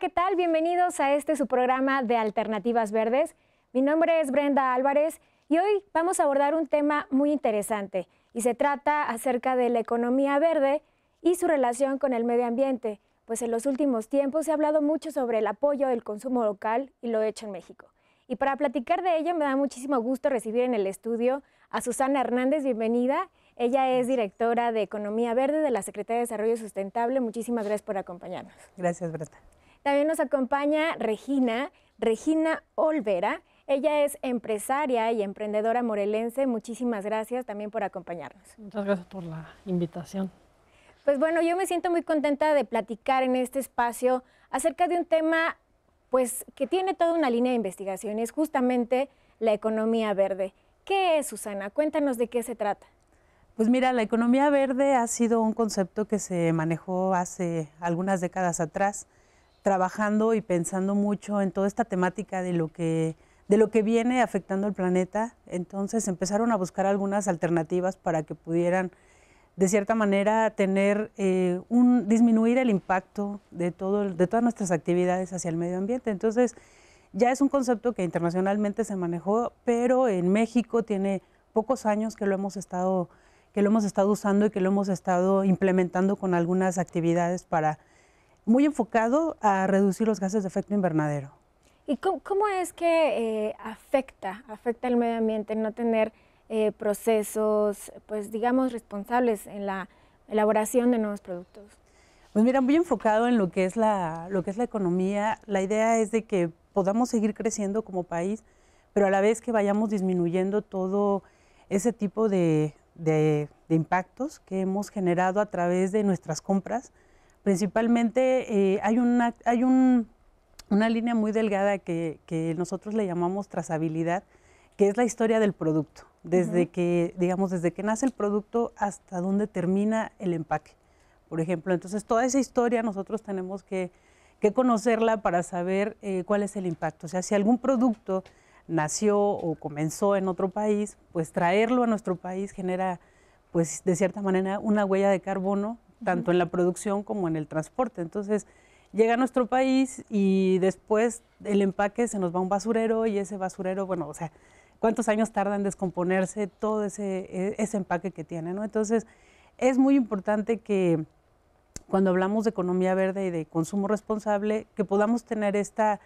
¿qué tal? Bienvenidos a este su programa de Alternativas Verdes. Mi nombre es Brenda Álvarez y hoy vamos a abordar un tema muy interesante y se trata acerca de la economía verde y su relación con el medio ambiente, pues en los últimos tiempos se ha hablado mucho sobre el apoyo del consumo local y lo hecho en México. Y para platicar de ello me da muchísimo gusto recibir en el estudio a Susana Hernández, bienvenida. Ella es directora de Economía Verde de la Secretaría de Desarrollo Sustentable. Muchísimas gracias por acompañarnos. Gracias, Brenda. También nos acompaña Regina, Regina Olvera. Ella es empresaria y emprendedora morelense. Muchísimas gracias también por acompañarnos. Muchas gracias por la invitación. Pues bueno, yo me siento muy contenta de platicar en este espacio acerca de un tema pues que tiene toda una línea de investigación y es justamente la economía verde. ¿Qué es, Susana? Cuéntanos de qué se trata. Pues mira, la economía verde ha sido un concepto que se manejó hace algunas décadas atrás trabajando y pensando mucho en toda esta temática de lo que de lo que viene afectando al planeta. Entonces empezaron a buscar algunas alternativas para que pudieran, de cierta manera, tener eh, un disminuir el impacto de todo, de todas nuestras actividades hacia el medio ambiente. Entonces ya es un concepto que internacionalmente se manejó, pero en México tiene pocos años que lo hemos estado que lo hemos estado usando y que lo hemos estado implementando con algunas actividades para muy enfocado a reducir los gases de efecto invernadero. ¿Y cómo, es que eh, afecta, afecta al medio ambiente no tener eh, procesos, pues digamos, responsables en la elaboración de nuevos productos? Pues mira, muy enfocado en lo que es la, lo que es la economía. La idea es de que podamos seguir creciendo como país, pero a la vez que vayamos disminuyendo todo ese tipo de, de impactos que hemos generado a través de nuestras compras, Principalmente eh, hay, una, hay una línea muy delgada que, nosotros le llamamos trazabilidad, que es la historia del producto, desde que, digamos, desde que nace el producto hasta dónde termina el empaque, por ejemplo. Entonces, toda esa historia nosotros tenemos que, conocerla para saber eh, cuál es el impacto. O sea, si algún producto nació o comenzó en otro país, pues traerlo a nuestro país genera, pues de cierta manera, una huella de carbono tanto en la producción como en el transporte. Entonces, llega a nuestro país y después el empaque se nos va a un basurero y ese basurero, bueno, o sea, cuántos años tarda en descomponerse todo ese, e, ese empaque que tiene, ¿no? Entonces, es muy importante que cuando hablamos de economía verde y de consumo responsable, que podamos tener esta,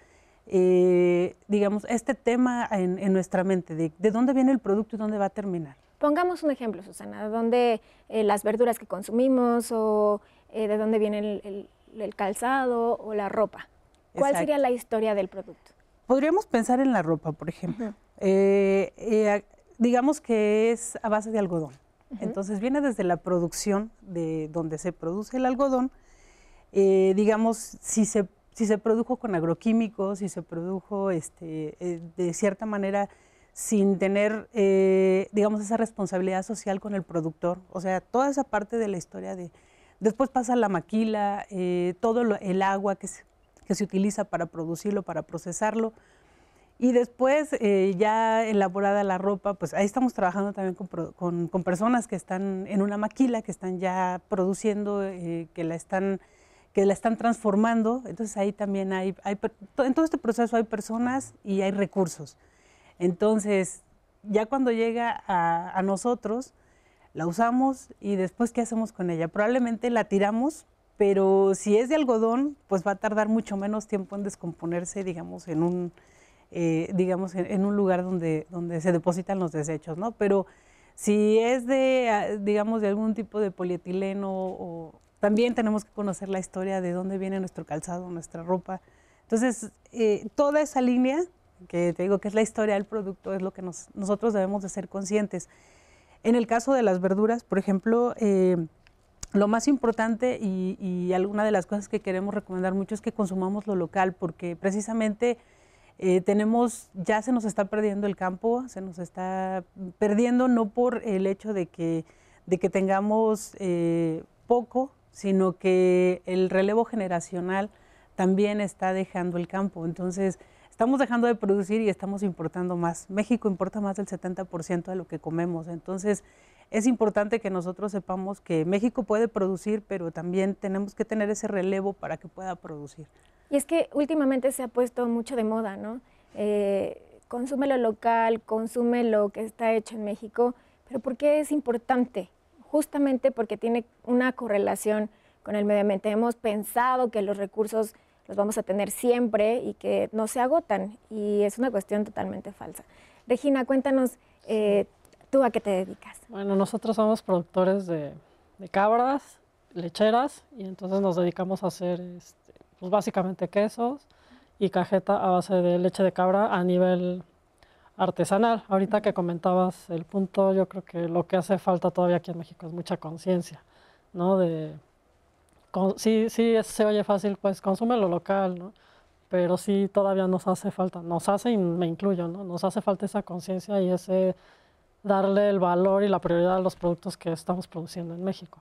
eh, digamos, este tema en, en nuestra mente, de, de, dónde viene el producto y dónde va a terminar. Pongamos un ejemplo, Susana, ¿de dónde eh, las verduras que consumimos o eh, de dónde viene el, calzado o la ropa. ¿Cuál sería la historia del producto? Podríamos pensar en la ropa, por ejemplo. Eh, digamos que es a base de algodón. Entonces viene desde la producción de donde se produce el algodón. digamos, si se, si se produjo con agroquímicos, si se produjo este, de cierta manera sin tener, eh, digamos, esa responsabilidad social con el productor. O sea, toda esa parte de la historia de... Después pasa la maquila, eh, todo el agua que se, utiliza para producirlo, para procesarlo. Y después, eh, ya elaborada la ropa, pues ahí estamos trabajando también con, personas que están en una maquila, que están ya produciendo, que, la están, transformando. Entonces ahí también hay, en todo este proceso hay personas y hay recursos. Entonces, ya cuando llega a, nosotros, la usamos y después, ¿qué hacemos con ella? Probablemente la tiramos pero si es de algodón, pues va a tardar mucho menos tiempo en descomponerse, digamos, en un, eh, digamos, en, un lugar donde, donde se depositan los desechos, ¿no? Pero si es de, ah, digamos, de algún tipo de polietileno, también tenemos que conocer la historia de dónde viene nuestro calzado, nuestra ropa. Entonces, eh, toda esa línea que te digo que es la historia del producto, es lo que nosotros debemos de ser conscientes. En el caso de las verduras, por ejemplo, eh, lo más importante y, alguna de las cosas que queremos recomendar mucho es que consumamos lo local, porque precisamente eh, tenemos, ya se nos está perdiendo el campo, se nos está perdiendo no por el hecho de que, de que tengamos eh, poco, sino que el relevo generacional también está dejando el campo. Entonces, estamos dejando de producir y estamos importando más. México importa más del 70% de lo que comemos, entonces es importante que nosotros sepamos que México puede producir, pero también tenemos que tener ese relevo para que pueda producir. Y es que últimamente se ha puesto mucho de moda, ¿no? Eh, consume lo local, consume lo que está hecho en México, pero ¿por qué es importante? Justamente porque tiene una correlación con el medio ambiente. Hemos pensado que los recursos los vamos a tener siempre y que no se agotan. Y es una cuestión totalmente falsa. Regina, cuéntanos eh, tú a qué te dedicas. Bueno, nosotros somos productores de, cabras, lecheras, y entonces nos dedicamos a hacer este, pues, básicamente quesos y cajeta a base de leche de cabra a nivel artesanal. Ahorita que comentabas el punto, yo creo que lo que hace falta todavía aquí en México es mucha conciencia, ¿no? De, sí, sí se oye fácil, pues consume lo local, ¿no? Pero sí todavía nos hace falta, nos hace, y me incluyo, ¿no? Nos hace falta esa conciencia y ese darle el valor y la prioridad a los productos que estamos produciendo en México.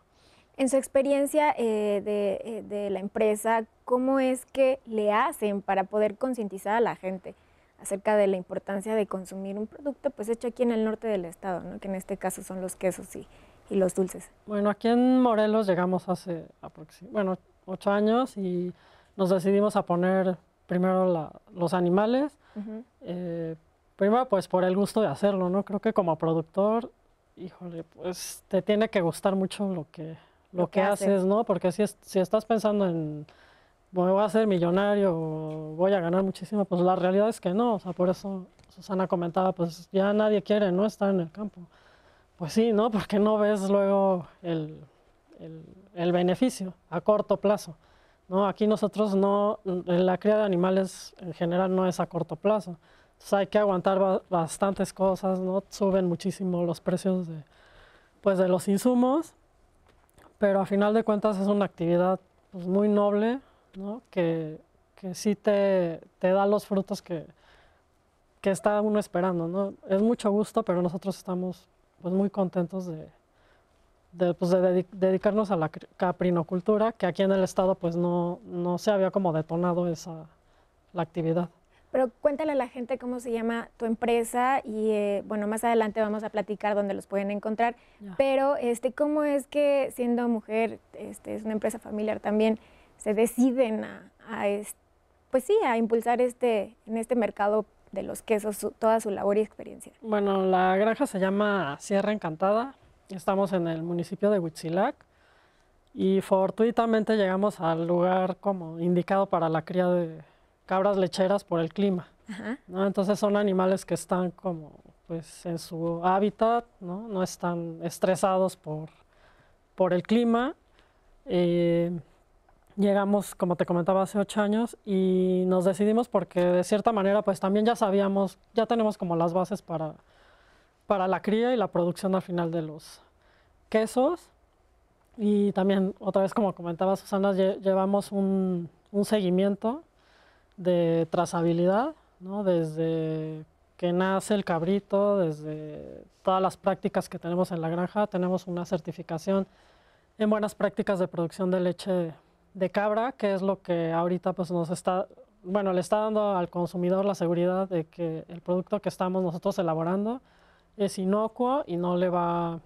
En su experiencia eh, eh, de, la empresa, ¿cómo es que le hacen para poder concientizar a la gente acerca de la importancia de consumir un producto pues hecho aquí en el norte del estado, ¿no? que en este caso son los quesos y, y los dulces. Bueno, aquí en Morelos llegamos hace, bueno, ocho años y nos decidimos a poner primero los animales. Eh, primero, pues por el gusto de hacerlo, ¿no? Creo que como productor, híjole, pues te tiene que gustar mucho lo que, lo, que, haces, ¿no? Porque si, si estás pensando en voy a ser millonario voy a ganar muchísimo, pues la realidad es que no. O sea, por eso Susana comentaba, pues ya nadie quiere no estar en el campo. Pues sí, ¿no? Porque no ves luego el, beneficio a corto plazo. ¿no? Aquí nosotros no, la cría de animales en general no es a corto plazo. hay que aguantar bastantes cosas, ¿no? Suben muchísimo los precios de, pues, de los insumos, pero a final de cuentas es una actividad pues, muy noble, Que, que sí te, te, da los frutos que, que está uno esperando, ¿no? Es mucho gusto, pero nosotros estamos pues muy contentos de, de, pues, dedicarnos a la caprinocultura, que aquí en el estado pues no, no se había como detonado esa la actividad. Pero cuéntale a la gente cómo se llama tu empresa y eh, bueno, más adelante vamos a platicar dónde los pueden encontrar. Pero este, cómo es que siendo mujer, este, es una empresa familiar también, se deciden a, a pues sí, a impulsar este, en este mercado de los quesos, toda su labor y experiencia? Bueno, la granja se llama Sierra Encantada, estamos en el municipio de Huitzilac y fortuitamente llegamos al lugar como indicado para la cría de cabras lecheras por el clima. Entonces son animales que están como pues en su hábitat, no, están estresados por, por el clima. Eh, llegamos, como te comentaba, hace ocho años y nos decidimos porque de cierta manera pues también ya sabíamos, ya tenemos como las bases para, para la cría y la producción al final de los quesos. Y también, otra vez como comentaba Susana, llevamos un, un, seguimiento de trazabilidad, desde que nace el cabrito, desde todas las prácticas que tenemos en la granja, tenemos una certificación en buenas prácticas de producción de leche de cabra, que es lo que ahorita pues nos está, bueno, le está dando al consumidor la seguridad de que el producto que estamos nosotros elaborando es inocuo y no le va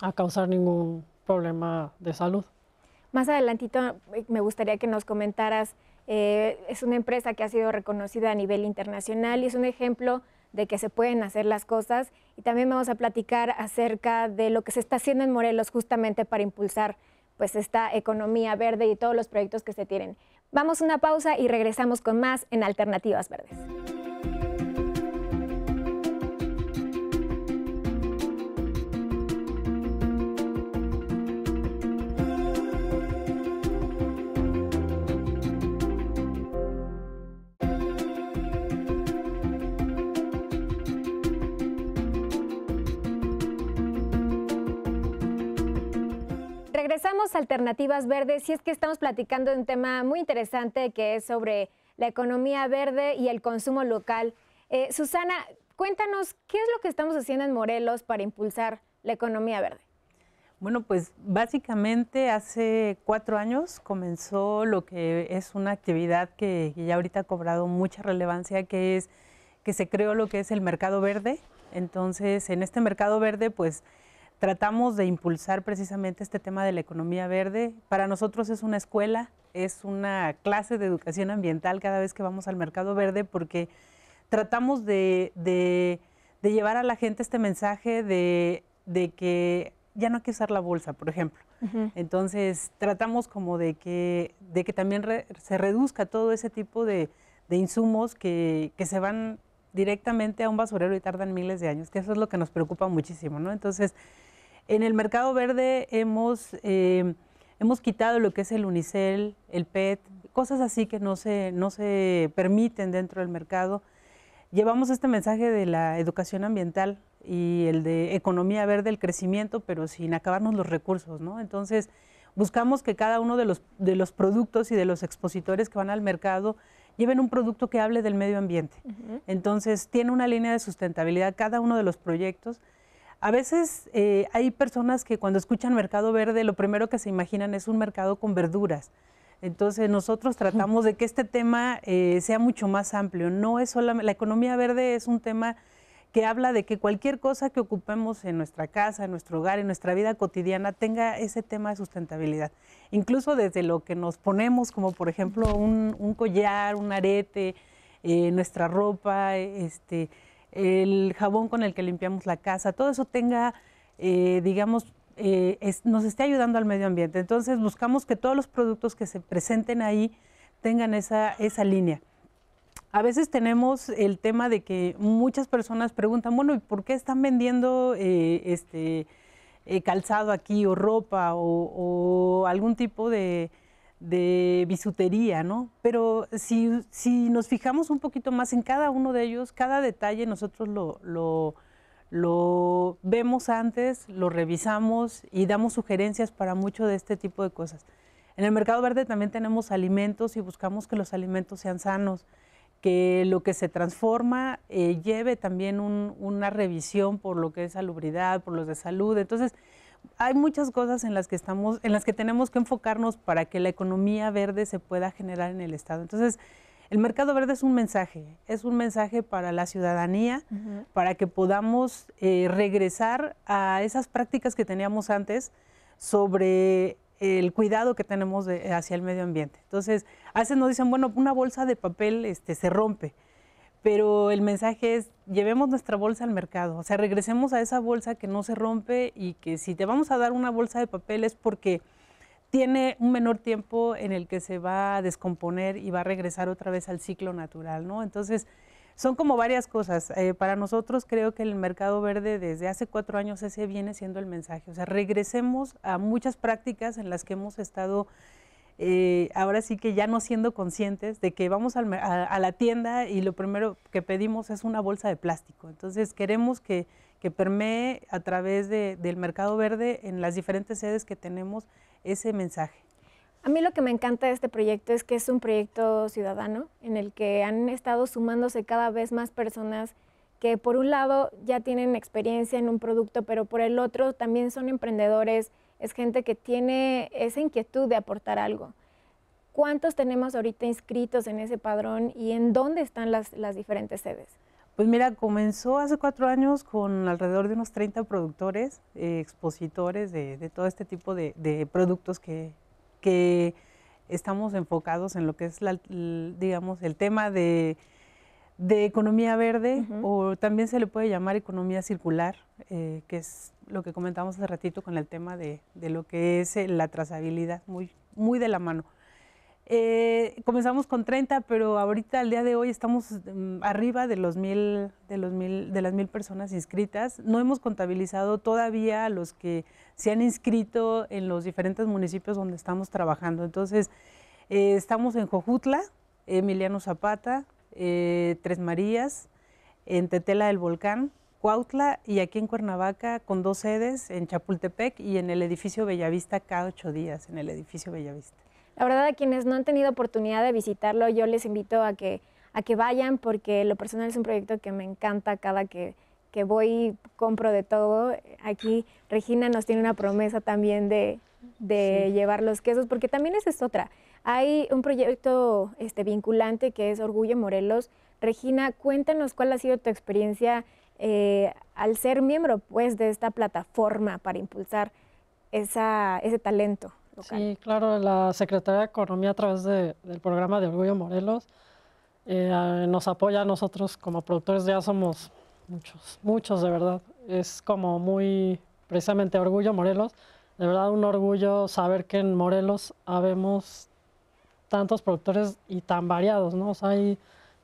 a causar ningún problema de salud. Más adelantito eh, me gustaría que nos comentaras, eh, es una empresa que ha sido reconocida a nivel internacional y es un ejemplo de que se pueden hacer las cosas y también vamos a platicar acerca de lo que se está haciendo en Morelos justamente para impulsar pues esta economía verde y todos los proyectos que se tienen. Vamos a una pausa y regresamos con más en Alternativas Verdes. alternativas verdes y es que estamos platicando de un tema muy interesante que es sobre la economía verde y el consumo local. Eh, Susana, cuéntanos, ¿qué es lo que estamos haciendo en Morelos para impulsar la economía verde? Bueno, pues básicamente hace cuatro años comenzó lo que es una actividad que ya ahorita ha cobrado mucha relevancia, que es que se creó lo que es el mercado verde. Entonces, en este mercado verde, pues tratamos de impulsar precisamente este tema de la economía verde. Para nosotros es una escuela, es una clase de educación ambiental cada vez que vamos al mercado verde porque tratamos de, llevar a la gente este mensaje de, que ya no hay que usar la bolsa, por ejemplo. Entonces tratamos como de que, de que también se reduzca todo ese tipo de, insumos que, se van directamente a un basurero y tardan miles de años, que eso es lo que nos preocupa muchísimo, ¿no? Entonces, en el mercado verde eh, hemos, quitado lo que es el unicel, el PET, cosas así que no se, permiten dentro del mercado. Llevamos este mensaje de la educación ambiental y el de economía verde, el crecimiento, pero sin acabarnos los recursos, ¿no? Entonces, buscamos que cada uno de los, productos y de los expositores que van al mercado lleven un producto que hable del medio ambiente. Entonces, tiene una línea de sustentabilidad cada uno de los proyectos a veces eh, hay personas que cuando escuchan mercado verde, lo primero que se imaginan es un mercado con verduras. Entonces nosotros tratamos de que este tema eh, sea mucho más amplio. No es solamente la economía verde es un tema que habla de que cualquier cosa que ocupemos en nuestra casa, en nuestro hogar, en nuestra vida cotidiana tenga ese tema de sustentabilidad. Incluso desde lo que nos ponemos, como por ejemplo un, collar, un arete, eh, nuestra ropa, este, el jabón con el que limpiamos la casa, todo eso tenga, eh, digamos, eh, nos esté ayudando al medio ambiente. Entonces buscamos que todos los productos que se presenten ahí tengan esa, esa línea. A veces tenemos el tema de que muchas personas preguntan, bueno, ¿y por qué están vendiendo eh, este calzado aquí o ropa o algún tipo de, de bisutería, ¿no? Pero si, nos fijamos un poquito más en cada uno de ellos, cada detalle nosotros lo, vemos antes, lo revisamos y damos sugerencias para mucho de este tipo de cosas. En el mercado verde también tenemos alimentos y buscamos que los alimentos sean sanos, que lo que se transforma eh, lleve también una revisión por lo que es salubridad, por los de salud. Entonces, hay muchas cosas en las que estamos, en las que tenemos que enfocarnos para que la economía verde se pueda generar en el Estado. Entonces, el mercado verde es un mensaje, es un mensaje para la ciudadanía, para que podamos eh, regresar a esas prácticas que teníamos antes sobre el cuidado que tenemos hacia el medio ambiente. Entonces, a veces nos dicen, bueno, una bolsa de papel este, se rompe pero el mensaje es llevemos nuestra bolsa al mercado, o sea, regresemos a esa bolsa que no se rompe y que si te vamos a dar una bolsa de papel es porque tiene un menor tiempo en el que se va a descomponer y va a regresar otra vez al ciclo natural, ¿no? Entonces, son como varias cosas. Eh, para nosotros creo que el mercado verde desde hace cuatro años ese viene siendo el mensaje, o sea, regresemos a muchas prácticas en las que hemos estado eh, ahora sí que ya no siendo conscientes de que vamos a, la tienda y lo primero que pedimos es una bolsa de plástico. Entonces queremos que, permee a través del mercado verde en las diferentes sedes que tenemos ese mensaje. A mí lo que me encanta de este proyecto es que es un proyecto ciudadano en el que han estado sumándose cada vez más personas que por un lado ya tienen experiencia en un producto, pero por el otro también son emprendedores es gente que tiene esa inquietud de aportar algo. ¿Cuántos tenemos ahorita inscritos en ese padrón y en dónde están las, las diferentes sedes? Pues mira, comenzó hace cuatro años con alrededor de unos 30 productores, eh, expositores de, todo este tipo de, productos que, que, estamos enfocados en lo que es, la, digamos, el tema de de economía verde o también se le puede llamar economía circular, eh, que es lo que comentamos hace ratito con el tema de, lo que es eh, la trazabilidad, muy, muy de la mano. Eh, comenzamos con 30, pero ahorita al día de hoy estamos mm, arriba de los mil, de los de las mil personas inscritas. No hemos contabilizado todavía a los que se han inscrito en los diferentes municipios donde estamos trabajando. Entonces, estamos en Jojutla, Emiliano Zapata, eh, Tres Marías, en Tetela del Volcán, Cuautla y aquí en Cuernavaca con dos sedes, en Chapultepec y en el edificio Bellavista cada ocho días, en el edificio Bellavista. La verdad a quienes no han tenido oportunidad de visitarlo, yo les invito a que, vayan porque lo personal es un proyecto que me encanta cada que, que voy compro de todo. Aquí Regina nos tiene una promesa también de, llevar los quesos, porque también esa es otra. Hay un proyecto este, vinculante que es Orgullo Morelos. Regina, cuéntanos cuál ha sido tu experiencia eh, al ser miembro pues, de esta plataforma para impulsar esa, ese talento. Local. Sí, claro, la Secretaría de Economía a través del programa de Orgullo Morelos eh, nos apoya a nosotros como productores, ya somos muchos, muchos de verdad. Es como muy precisamente Orgullo Morelos, de verdad un orgullo saber que en Morelos habemos tantos productores y tan variados, ¿no? O sea, hay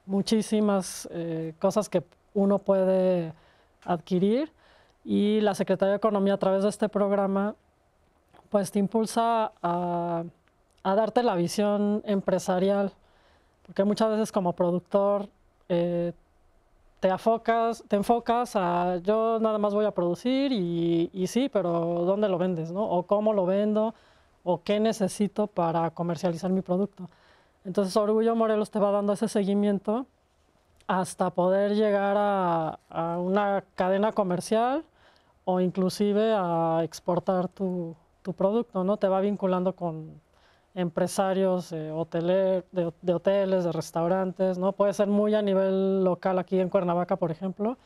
muchísimas eh, cosas que uno puede adquirir y la Secretaría de Economía a través de este programa pues te impulsa a, darte la visión empresarial, porque muchas veces como productor eh, te, afocas, te enfocas a yo nada más voy a producir y, y sí, pero ¿dónde lo vendes? ¿no? O cómo lo vendo o qué necesito para comercializar mi producto. Entonces Orgullo Morelos te va dando ese seguimiento hasta poder llegar a, una cadena comercial o inclusive a exportar tu, tu, producto, ¿no? Te va vinculando con empresarios eh, de, de, hoteles, de restaurantes, ¿no? Puede ser muy a nivel local aquí en Cuernavaca, por ejemplo,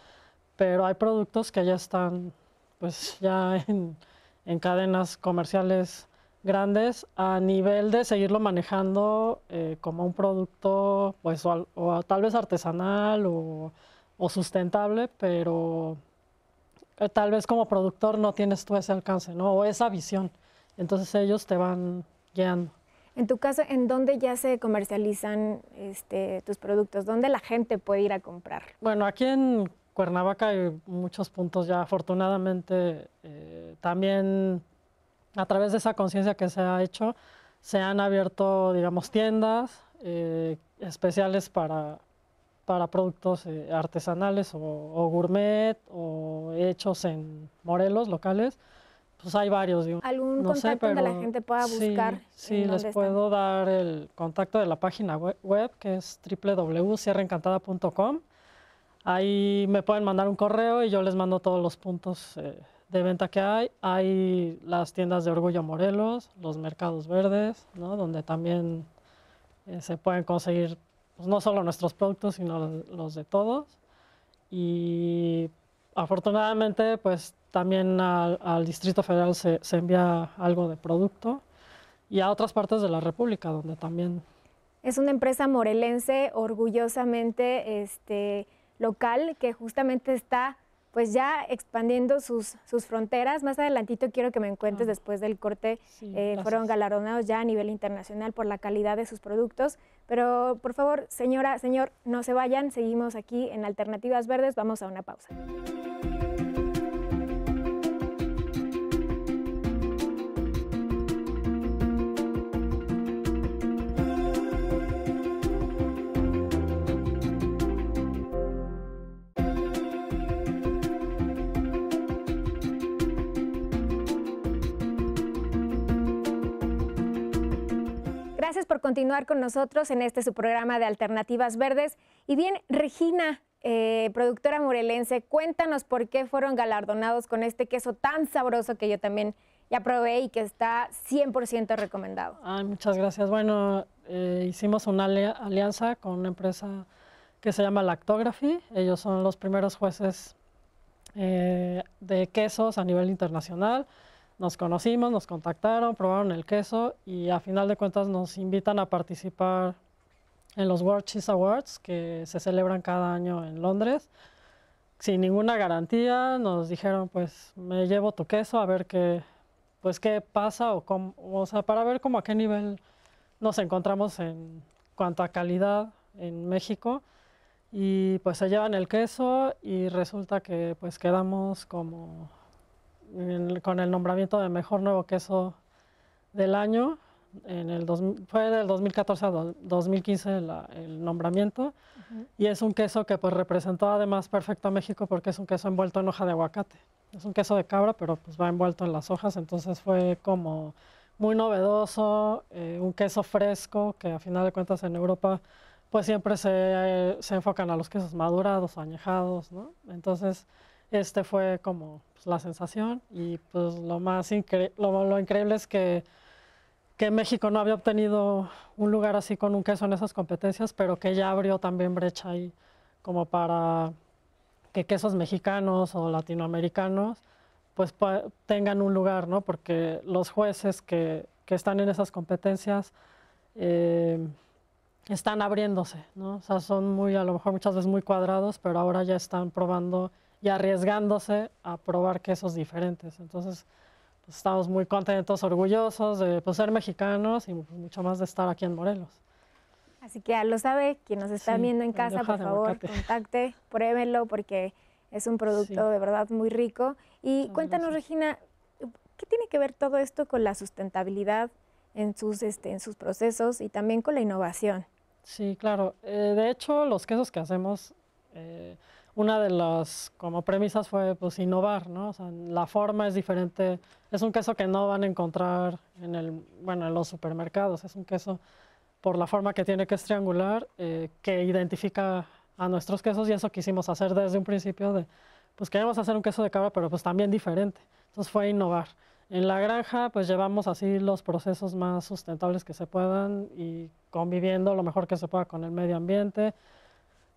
pero hay productos que ya están, pues, ya en, en cadenas comerciales grandes a nivel de seguirlo manejando eh, como un producto, pues, o, tal vez artesanal o, sustentable, pero eh, tal vez como productor no tienes tú ese alcance, ¿no? O esa visión. Entonces ellos te van guiando. En tu caso, ¿en dónde ya se comercializan este, tus productos? ¿Dónde la gente puede ir a comprar? Bueno, aquí en Cuernavaca hay muchos puntos ya, afortunadamente. Eh, también a través de esa conciencia que se ha hecho, se han abierto, digamos, tiendas eh, especiales para, para productos eh, artesanales o, gourmet o hechos en Morelos locales. Pues hay varios, ¿Algún contacto donde la gente pueda buscar? Sí, les puedo dar el contacto de la página web, que es www.cierraencantada.com. Ahí me pueden mandar un correo y yo les mando todos los puntos eh, de venta que hay. Hay las tiendas de Orgullo Morelos, los mercados verdes, donde también eh, se pueden conseguir pues, no solo nuestros productos, sino los, de todos. Y afortunadamente, pues también al, Distrito Federal se, se, envía algo de producto y a otras partes de la República, donde también... Es una empresa morelense orgullosamente este, local que justamente está pues ya expandiendo sus, sus fronteras. Más adelantito quiero que me encuentres después del corte. Eh, fueron galardonados ya a nivel internacional por la calidad de sus productos. Pero por favor, señora, señor, no se vayan. Seguimos aquí en Alternativas Verdes. Vamos a una pausa. continuar con nosotros en este su programa de Alternativas Verdes. Y bien, Regina, eh, productora morelense, cuéntanos por qué fueron galardonados con este queso tan sabroso que yo también ya probé y que está 100% recomendado. muchas gracias. Bueno, eh, hicimos una alianza con una empresa que se llama Lactography. Ellos son los primeros jueces eh, de quesos a nivel internacional. Nos conocimos, nos contactaron, probaron el queso y a final de cuentas nos invitan a participar en los World Cheese Awards que se celebran cada año en Londres. Sin ninguna garantía nos dijeron pues me llevo tu queso a ver qué, pues, qué pasa o, o sea, para ver cómo a qué nivel nos encontramos en cuanto a calidad en México y pues se llevan el queso y resulta que pues quedamos como con el nombramiento de mejor nuevo queso del año. En el fue del 2014 al 2015 el nombramiento y es un queso que pues representó además perfecto a México porque es un queso envuelto en hoja de aguacate. Es un queso de cabra pero pues va envuelto en las hojas, entonces fue como muy novedoso, eh, un queso fresco que a final de cuentas en Europa pues siempre se, eh, se enfocan a los quesos madurados, añejados, ¿no? Entonces este fue como pues, la sensación y pues lo más lo, increíble es que, que México no había obtenido un lugar así con un queso en esas competencias, pero que ya abrió también brecha ahí como para que quesos mexicanos o latinoamericanos pues tengan un lugar, ¿no? Porque los jueces que, están en esas competencias eh, están abriéndose, ¿no? O sea, son muy, a lo mejor muchas veces muy cuadrados, pero ahora ya están probando y arriesgándose a probar quesos diferentes. Entonces, pues, estamos muy contentos, orgullosos de pues, ser mexicanos y pues, mucho más de estar aquí en Morelos. Así que ya lo sabe, quien nos está viendo en casa, por favor, contacte, pruébenlo porque es un producto de verdad muy rico. Y cuéntanos, Regina, ¿qué tiene que ver todo esto con la sustentabilidad en sus, este, en sus procesos y también con la innovación? Sí, claro. Eh, de hecho, los quesos que hacemos eh, una de las como premisas fue pues innovar, ¿no? O sea, la forma es diferente, es un queso que no van a encontrar en el, bueno, en los supermercados, es un queso por la forma que tiene que es triangular, eh, que identifica a nuestros quesos y eso quisimos hacer desde un principio de, pues queremos hacer un queso de cabra, pero pues también diferente, entonces fue innovar. En la granja pues llevamos así los procesos más sustentables que se puedan y conviviendo lo mejor que se pueda con el medio ambiente,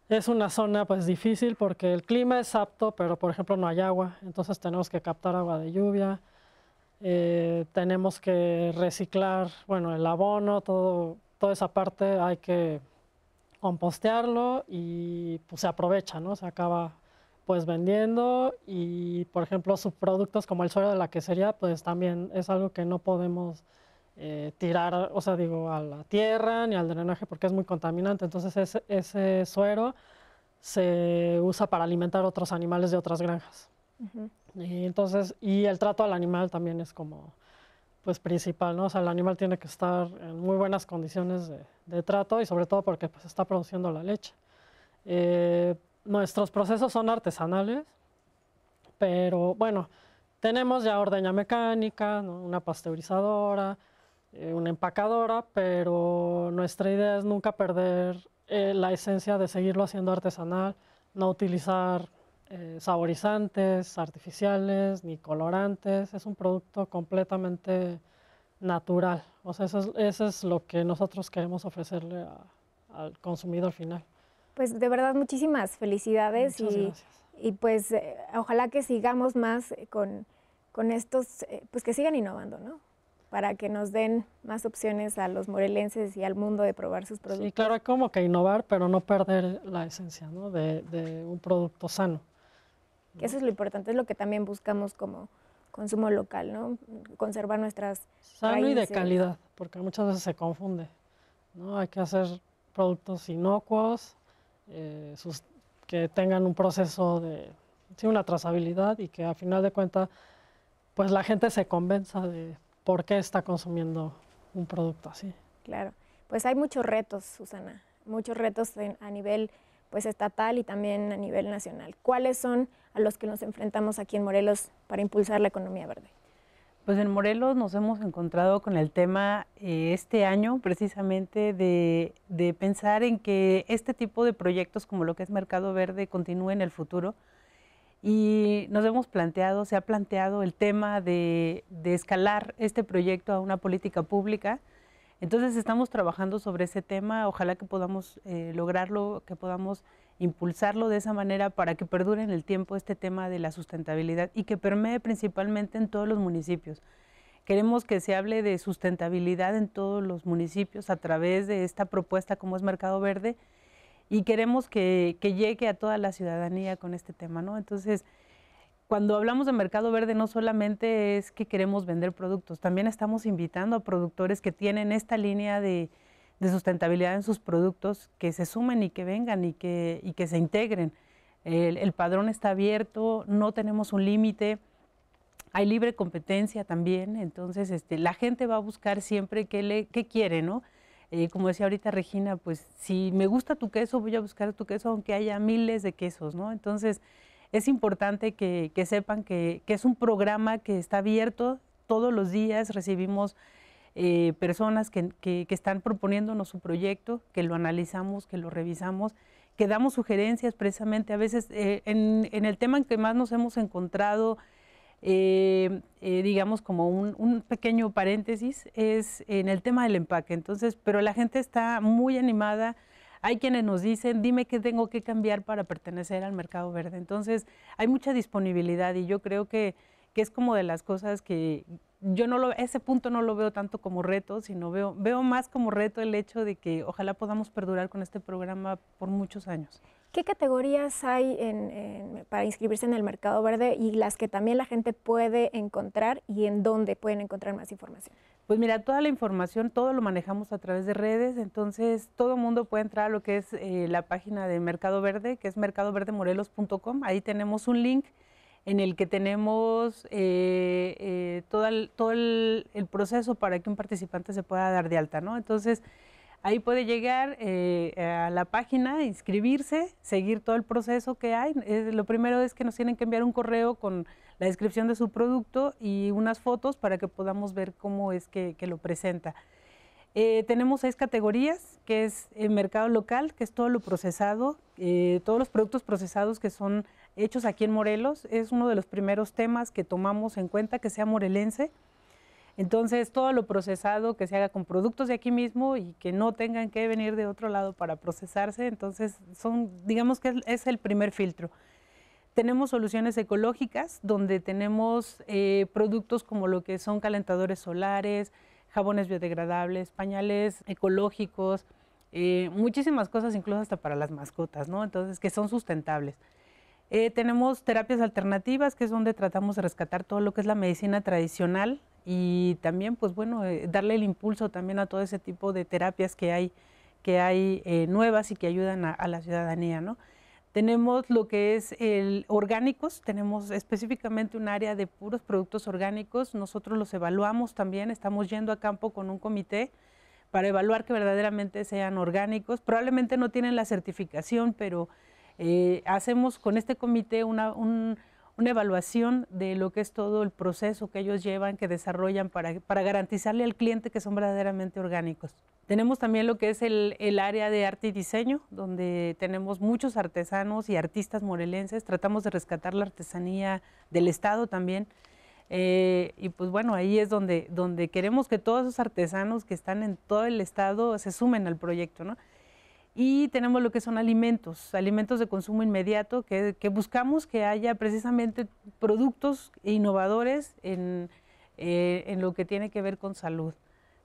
es una zona pues difícil porque el clima es apto, pero por ejemplo no hay agua, entonces tenemos que captar agua de lluvia, eh, tenemos que reciclar, bueno, el abono, todo, toda esa parte hay que compostearlo y pues, se aprovecha, ¿no? Se acaba pues vendiendo y por ejemplo subproductos como el suelo de la quesería pues también es algo que no podemos eh, tirar, o sea, digo, a la tierra ni al drenaje porque es muy contaminante. Entonces ese, suero se usa para alimentar otros animales de otras granjas. Y entonces, y el trato al animal también es como, pues principal, ¿no? O sea, el animal tiene que estar en muy buenas condiciones de, trato y sobre todo porque pues está produciendo la leche. Eh, nuestros procesos son artesanales, pero bueno, tenemos ya ordeña mecánica, una pasteurizadora, eh, una empacadora, pero nuestra idea es nunca perder eh, la esencia de seguirlo haciendo artesanal, no utilizar eh, saborizantes artificiales ni colorantes, es un producto completamente natural. O sea, eso es, lo que nosotros queremos ofrecerle al consumidor final. Pues de verdad muchísimas felicidades y, pues ojalá que sigamos más con estos, pues que sigan innovando, ¿no? para que nos den más opciones a los morelenses y al mundo de probar sus productos. Y claro, hay como que innovar, pero no perder la esencia ¿no? de, un producto sano. eso es lo importante, es lo que también buscamos como consumo local, ¿no? Conservar nuestras Sano y de calidad, porque muchas veces se confunde, ¿no? Hay que hacer productos inocuos, eh, que tengan un proceso de, sí, una trazabilidad y que a final de cuentas, pues la gente se convenza de por qué está consumiendo un producto así. Claro, pues hay muchos retos, Susana, muchos retos a nivel pues estatal y también a nivel nacional. ¿Cuáles son a los que nos enfrentamos aquí en Morelos para impulsar la economía verde? Pues en Morelos nos hemos encontrado con el tema eh, este año precisamente de, pensar en que este tipo de proyectos como lo que es Mercado Verde continúe en el futuro, y nos hemos planteado, se ha planteado el tema de, escalar este proyecto a una política pública. Entonces estamos trabajando sobre ese tema, ojalá que podamos eh, lograrlo, que podamos impulsarlo de esa manera para que perdure en el tiempo este tema de la sustentabilidad y que permee principalmente en todos los municipios. Queremos que se hable de sustentabilidad en todos los municipios a través de esta propuesta como es Mercado Verde y queremos que, llegue a toda la ciudadanía con este tema, ¿no? Entonces, cuando hablamos de mercado verde, no solamente es que queremos vender productos, también estamos invitando a productores que tienen esta línea de, sustentabilidad en sus productos, que se sumen y que vengan y que, y que se integren. El, padrón está abierto, no tenemos un límite, hay libre competencia también, entonces este, la gente va a buscar siempre qué, le, qué quiere, ¿no? Eh, como decía ahorita Regina, pues si me gusta tu queso, voy a buscar tu queso, aunque haya miles de quesos, ¿no? Entonces, es importante que, sepan que, es un programa que está abierto todos los días, recibimos eh, personas que, están proponiéndonos su proyecto, que lo analizamos, que lo revisamos, que damos sugerencias precisamente, a veces eh, en, en el tema en que más nos hemos encontrado, eh, eh, digamos como un, pequeño paréntesis, es en el tema del empaque. Entonces, pero la gente está muy animada. Hay quienes nos dicen, dime qué tengo que cambiar para pertenecer al mercado verde. Entonces, hay mucha disponibilidad y yo creo que, que es como de las cosas que yo no lo, ese punto no lo veo tanto como reto, sino veo, veo más como reto el hecho de que ojalá podamos perdurar con este programa por muchos años. ¿Qué categorías hay para inscribirse en el Mercado Verde y las que también la gente puede encontrar y en dónde pueden encontrar más información? Pues mira, toda la información, todo lo manejamos a través de redes, entonces todo mundo puede entrar a lo que es eh, la página de Mercado Verde, que es mercadoverdemorelos.com. Ahí tenemos un link en el que tenemos eh, eh, todo, el, proceso para que un participante se pueda dar de alta, ¿no? Entonces Ahí puede llegar eh, a la página, inscribirse, seguir todo el proceso que hay. lo primero es que nos tienen que enviar un correo con la descripción de su producto y unas fotos para que podamos ver cómo es que, lo presenta. Eh, tenemos seis categorías, que es el eh, mercado local, que es todo lo procesado, todos los productos procesados que son hechos aquí en Morelos. Es uno de los primeros temas que tomamos en cuenta que sea morelense entonces, todo lo procesado que se haga con productos de aquí mismo y que no tengan que venir de otro lado para procesarse, entonces son, digamos que es el primer filtro. Tenemos soluciones ecológicas donde tenemos eh, productos como lo que son calentadores solares, jabones biodegradables, pañales ecológicos, eh, muchísimas cosas, incluso hasta para las mascotas, ¿no? Entonces, que son sustentables. Eh, tenemos terapias alternativas, que es donde tratamos de rescatar todo lo que es la medicina tradicional, y también, pues bueno, eh, darle el impulso también a todo ese tipo de terapias que hay, que hay eh, nuevas y que ayudan a, la ciudadanía, ¿no? Tenemos lo que es el orgánicos, tenemos específicamente un área de puros productos orgánicos, nosotros los evaluamos también, estamos yendo a campo con un comité para evaluar que verdaderamente sean orgánicos. Probablemente no tienen la certificación, pero eh, hacemos con este comité un, una evaluación de lo que es todo el proceso que ellos llevan, que desarrollan para, para garantizarle al cliente que son verdaderamente orgánicos. Tenemos también lo que es el, área de arte y diseño, donde tenemos muchos artesanos y artistas morelenses. Tratamos de rescatar la artesanía del Estado también. Eh, y pues bueno, ahí es donde, donde queremos que todos esos artesanos que están en todo el Estado se sumen al proyecto, ¿no? y tenemos lo que son alimentos, alimentos de consumo inmediato, que, buscamos que haya precisamente productos e innovadores en, eh, en, lo que tiene que ver con salud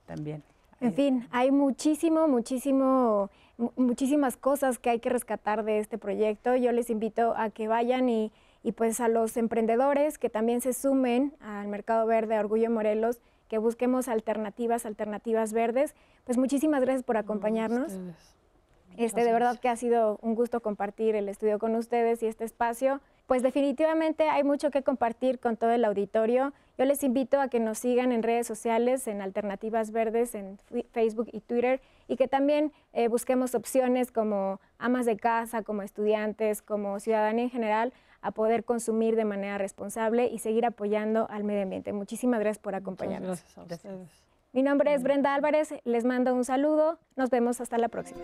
también. En eh, fin, hay muchísimo, muchísimo, muchísimas cosas que hay que rescatar de este proyecto. Yo les invito a que vayan y, y pues a los emprendedores que también se sumen al Mercado Verde, Orgullo Morelos, que busquemos alternativas, alternativas verdes. Pues muchísimas gracias por acompañarnos. Ustedes. Este, de verdad que ha sido un gusto compartir el estudio con ustedes y este espacio. Pues definitivamente hay mucho que compartir con todo el auditorio. Yo les invito a que nos sigan en redes sociales, en Alternativas Verdes, en Facebook y Twitter, y que también eh, busquemos opciones como amas de casa, como estudiantes, como ciudadanía en general, a poder consumir de manera responsable y seguir apoyando al medio ambiente. Muchísimas gracias por acompañarnos. gracias a ustedes. Mi nombre es mm. Brenda Álvarez, les mando un saludo, nos vemos hasta la próxima.